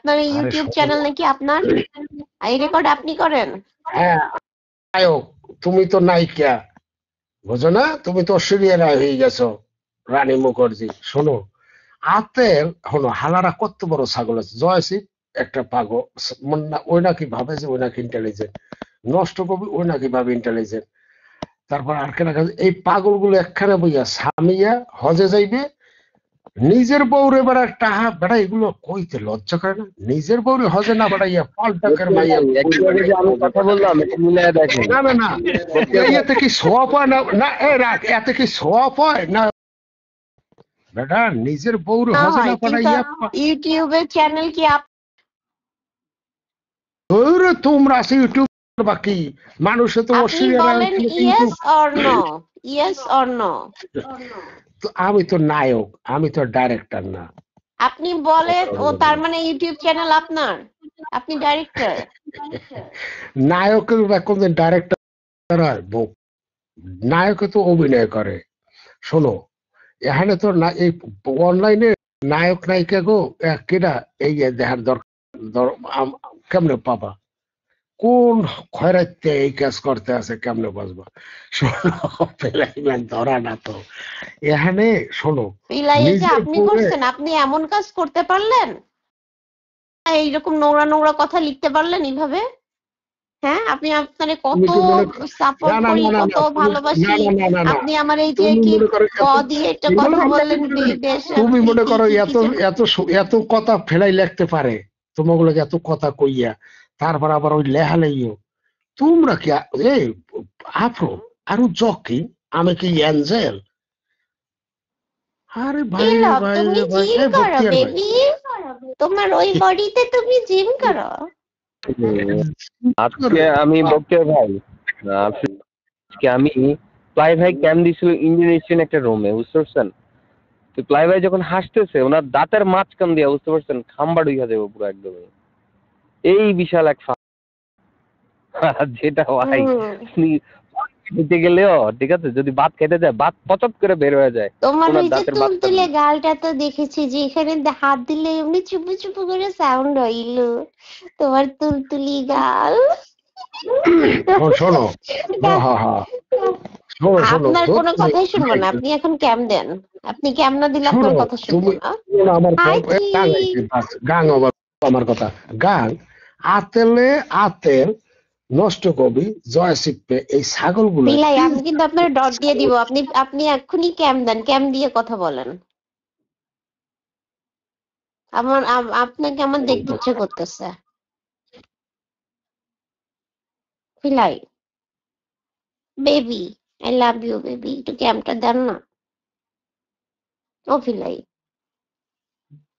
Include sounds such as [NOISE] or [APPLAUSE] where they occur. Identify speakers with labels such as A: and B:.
A: আপনার এই YouTube channel নাকি আপনার এই রেকর্ড আপনি করেন
B: হ্যাঁ তুমি তো নায়িকা বুঝো না তুমি তো ঐশ্বরিয়া রায় হয়ে গেছো রানী মুখার্জি শোনো আতের হলো হালারা কত বড় ছাগল আছে জয়সি একটা পাগল ওই নাকি ভাবে যে ওই নাকি ইন্টেলিজেন্ট নষ্ট কবি ওই নাকি ভাবে ইন্টেলিজেন্ট তারপর আর কেনা এই পাগলগুলো একখানে বইয়া সামিয়া হজে যাইবে নিজের বউ রে বড় আটা এটা গুলো কইতে লজ্জা করে না নিজের বউরে হজনা বানাইয়া ফল টাকার মাইয়ে একি কথা বললাম তুমি লাগা দেখেন না না এইতে কি সপ হয় না এরাক এইতে কি সপ হয় না বড়া নিজের বউরে হজনা বানাইয়া
A: আপা হ্যাঁ ইউটিউবে চ্যানেল কি আপ
B: ওরে তোমার ইউটিউব বাকি মানুষ তো yes or no
A: yes or no
B: আমি তো নায়ক আমি তো ডাইরেক্টর না
A: আপনি বলেন ও তার মানে ইউটিউব চ্যানেল আপনার আপনি ডাইরেক্টর
B: নায়কের বা কোনদিন ডাইরেক্টর হয় নায়কে তো অভিনয় করে শোনো এখানে তো না এই অনলাইনে নায়ক নায়িকা গো কেডা এই দেখার দরকার কেমনে পাবা কোন খয়রাতে এই কাজ করতে আছে কেমনে বাজবা শোনো পেলাইবেন ধরা না তো এখানে শোনো আপনি করছেন
A: আপনি এমন কাজ করতে পারলেন এইরকম নোংরা নোংরা কথা লিখতে পারলেন এইভাবে হ্যাঁ আপনি আপনারে কত সাপোর্ট করি কত ভালোবাসি আপনি আমার এই যে কি ক দিয়ে একটা কথা বললেন বিদেশ তুমি মনে করো এত
B: এত এত কথা ফেলাই লিখতে পারে তোমাগুলোকে এত কথা কইয়া তারপর আবার ওই লেহা লেহালেইও তোমরা কি এই আফ্রো আর জকি আমি কি এঞ্জেল
A: আরে ভাই ভাই ভাই তোমার ওই বডিতে তুমি জিম করো
B: আজকে আমি বক্তিয়ার ভাই আজকে আমি প্লাই ভাই ক্যাম দিছিল ইন্ডোনেশিয়ান একটা রুমে বুঝতে তো প্লাই ভাই যখন হাসতেছে ওনার দাঁতের মাঝখান দিয়ে বুঝতে পারছেন খাম্বা ডুইয়া দেবো পুরো একদম এই বিশাল এক [LAUGHS] যেটা ভাই খেতে গেলেও ঠিক আছে যদি ভাত খেতে যায় ভাত পচত করে বের হয়ে যায় তোমার মানে ওই যে তুলতুলে
A: গালটা তো দেখেছি যে এখানে হাত দিলে এমনি চুপু চুপু করে সাউন্ড হইল তোমার তুলতুলি গাল [LAUGHS]
B: শোনো আপনার কোনো কথাই শুনবো না আপনি
A: এখন ক্যাম দেন আপনি ক্যাম না দিলে আপনার কথা শুনবো না আমার
B: গান আমার কথা গান আতেলে আতেল নষ্ট কবি জয় সিপ্পে এই ছাগলগুলো বিলাই আমি
A: কিন্তু আপনার ডট দিয়ে দিব আপনি আপনি এখনই ক্যাম দেন ক্যাম দিয়ে কথা বলেন আমার আপনাকে আমার দেখতে ইচ্ছে করতেছে বিলাই baby I love you baby একটু ক্যামটা দেন না ও বিলাই